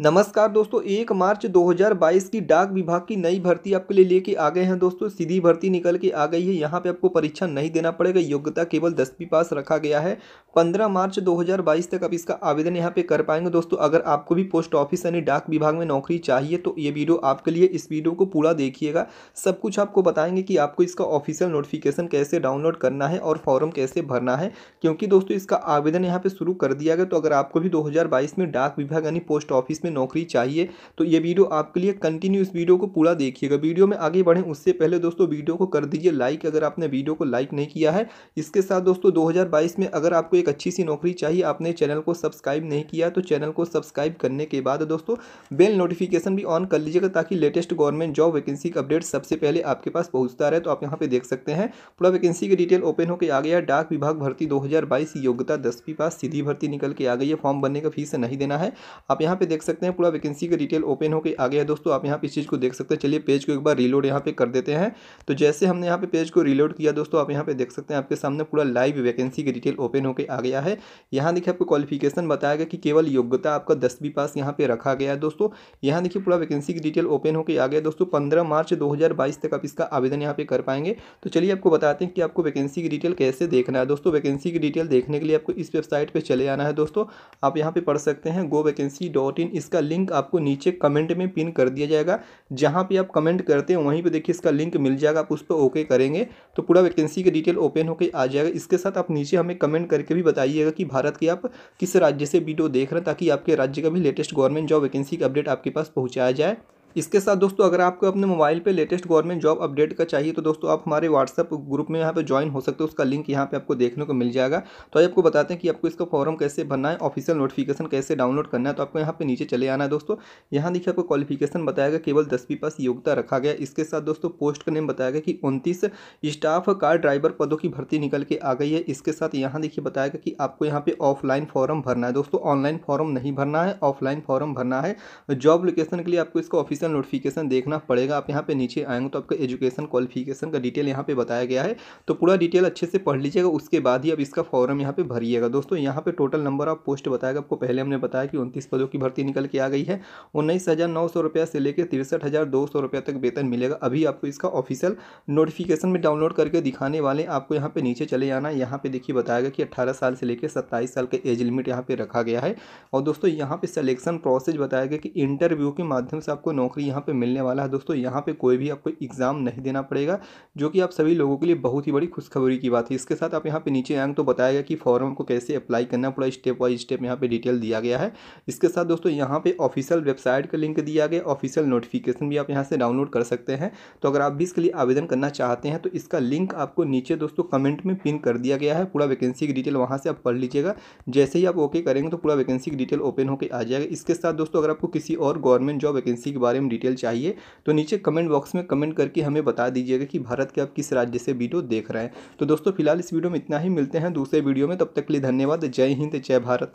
नमस्कार दोस्तों एक मार्च 2022 की डाक विभाग की नई भर्ती आपके लिए लेके आ गए हैं दोस्तों सीधी भर्ती निकल के आ गई है यहाँ पे आपको परीक्षा नहीं देना पड़ेगा योग्यता केवल दसवीं पास रखा गया है 15 मार्च 2022 तक आप इसका आवेदन यहाँ पे कर पाएंगे दोस्तों अगर आपको भी पोस्ट ऑफिस यानी डाक विभाग में नौकरी चाहिए तो ये वीडियो आपके लिए इस वीडियो को पूरा देखिएगा सब कुछ आपको बताएंगे कि आपको इसका ऑफिशियल नोटिफिकेशन कैसे डाउनलोड करना है और फॉर्म कैसे भरना है क्योंकि दोस्तों इसका आवेदन यहाँ पर शुरू कर दिया गया तो अगर आपको भी दो में डाक विभाग यानी पोस्ट ऑफिस में नौकरी चाहिए तो ये वीडियो आपके लिए कंटिन्यू इस वीडियो को पूरा देखिएगा वीडियो में आगे बढ़ें उससे पहले दोस्तों वीडियो को कर दीजिए लाइक अगर आपने वीडियो को लाइक नहीं किया है इसके साथ दोस्तों 2022 में अगर आपको एक अच्छी सी नौकरी चाहिए आपने चैनल को सब्सक्राइब नहीं किया तो चैनल को सब्सक्राइब करने के बाद दोस्तों बेल नोटिफिकेशन भी ऑन कर लीजिएगा ताकि लेटेस्ट गवर्नमेंट जॉब वैकेंसी का अपडेट सबसे पहले आपके पास पहुँचता रहे तो आप यहाँ पर देख सकते हैं पूरा वैकेंसी की डिटेल ओपन होकर आ गया डाक विभाग भर्ती दो योग्यता दसवीं पास सीधी भर्ती निकल के आ गई है फॉर्म भरने का फीस नहीं देना है आप यहाँ पर देख सकते सकते हैं पूरा वैकेंसी का डिटेल ओपन होकर आ गया है दोस्तों आप यहाँ पे इस चीज़ को देख सकते हैं चलिए पेज को एक बार रीलोड यहाँ पे कर देते हैं तो जैसे हमने यहाँ पे पेज को रीलोड किया दोस्तों आप यहाँ पे देख सकते हैं आपके सामने पूरा लाइव वैकेंसी का डिटेल ओपन होकर आ गया है यहाँ देखिए आपको क्वालिफिकेशन बताया गया कि केवल योग्यता आपका दसवीं पास यहाँ पर रखा गया है दोस्तों यहाँ देखिए पूरा वैकेंसी की डिटेल ओपन होकर आ गया दोस्तों पंद्रह मार्च दो तक आप इसका आवेदन यहाँ पर कर पाएंगे तो चलिए आपको बताते हैं कि आपको वैकेंसी की डिटेल कैसे देखना है दोस्तों वैकेंसी की डिटेल देखने के लिए आपको इस वेबसाइट पर चले जाना है दोस्तों आप यहाँ पर पढ़ सकते हैं गो वैकेंसी डॉट इन इस इसका लिंक आपको नीचे कमेंट में पिन कर दिया जाएगा जहाँ पे आप कमेंट करते हैं वहीं पे देखिए इसका लिंक मिल जाएगा आप उस पर ओके करेंगे तो पूरा वैकेंसी का डिटेल ओपन होकर आ जाएगा इसके साथ आप नीचे हमें कमेंट करके भी बताइएगा कि भारत के आप किस राज्य से वीडियो देख रहे हैं ताकि आपके राज्य का भी लेटेस्ट गवर्नमेंट जॉब वैकेंसी का अपडेट आपके पास पहुँचाया जाए इसके साथ दोस्तों अगर आपको अपने मोबाइल पे लेटेस्ट गवर्नमेंट जॉब अपडेट का चाहिए तो दोस्तों आप हमारे व्हाट्सअप ग्रुप में यहाँ पे ज्वाइन हो सकते हो उसका लिंक यहाँ पे आपको देखने को मिल जाएगा तो आपको बताते हैं कि आपको इसका फॉर्म कैसे भरना है ऑफिशियल नोटिफिकेशन कैसे डाउनलोड करना है तो आपको यहाँ पे नीचे चले आना है दोस्तों यहाँ देखिए आपको क्वालिफिकेशन बताया गया केवल दसवीं पास योग्यता रखा गया इसके साथ दोस्तों पोस्ट का नेम बताया गया कि उनतीस स्टाफ कार ड्राइवर पदों की भर्ती निकल के आ गई है इसके साथ यहाँ देखिए बताया गया कि आपको यहाँ पे ऑफलाइन फॉर्म भरना है दोस्तों ऑनलाइन फॉर्म नहीं भरना है ऑफलाइन फॉर्म भरना है जॉब लोकेशन के लिए आपको इसका ऑफिसियल एजुकेशन नोटिफिकेशन देखना पड़ेगा आप यहाँ पे नीचे आएंगे तो आपका एजुकेशन क्वालिफिकेशन का डिटेल यहाँ पे बताया गया है तो पूरा डिटेल अच्छे से पढ़ लीजिएगा उसके बाद ही अब इसका फॉर्म यहाँ पे भरिएगा दोस्तों यहाँ पे टोटल नंबर ऑफ पोस्ट बताएगा आपको पहले हमने बताया कि उनतीस पदों की भर्ती निकल के आ गई है उन्नीस हज़ार नौ सौ रुपया से लेकर तिरसठ हज़ार दो सौ रुपया तक वेतन मिलेगा अभी आपको इसका ऑफिशियल नोटिफिकेशन में डाउनलोड करके दिखाने वाले आपको यहाँ पे नीचे चले आना यहाँ पे देखिए बताया गया कि अट्ठारह साल से लेकर सत्ताईस साल का एज लिमिट यहाँ पे रखा गया है और दोस्तों यहाँ पे सिलेक्शन प्रोसेस बताया गया कि इंटरव्यू के माध्यम से आपको नौकरी नौकरी यहाँ पे मिलने वाला है दोस्तों यहाँ पे कोई भी आपको एग्ज़ाम नहीं देना पड़ेगा जो कि आप सभी लोगों के लिए बहुत ही बड़ी खुशखबरी की बात है इसके साथ आप यहाँ पे नीचे आएंगे तो बताएगा कि फॉर्म को कैसे अप्लाई करना पूरा स्टेप बाई स्टेप यहाँ पर डिटेल दिया गया है इसके साथ दोस्तों यहाँ पर ऑफिशियल वेबसाइट का लिंक दिया गया ऑफिशियल नोटिफिकेशन भी आप यहाँ से डाउनलोड कर सकते हैं तो अगर आप भी इसके लिए आवेदन करना चाहते हैं तो इसका लिंक आपको नीचे दोस्तों कमेंट में पिन कर दिया गया है पूरा वैकेंसी की डिटेल वहाँ से आप पढ़ लीजिएगा जैसे ही आप ओके करेंगे तो पूरा वैकेंसी की डिटेल ओपन होकर आ जाएगा इसके साथ दोस्तों अगर आपको किसी और गवर्नमेंट जॉब वैकेंसी के बारे बारे में डिटेल चाहिए तो नीचे कमेंट बॉक्स में कमेंट करके हमें बता दीजिएगा कि भारत के आप किस राज्य से वीडियो देख रहे हैं तो दोस्तों फिलहाल इस वीडियो में इतना ही मिलते हैं दूसरे वीडियो में तब तक के लिए धन्यवाद जय हिंद जय भारत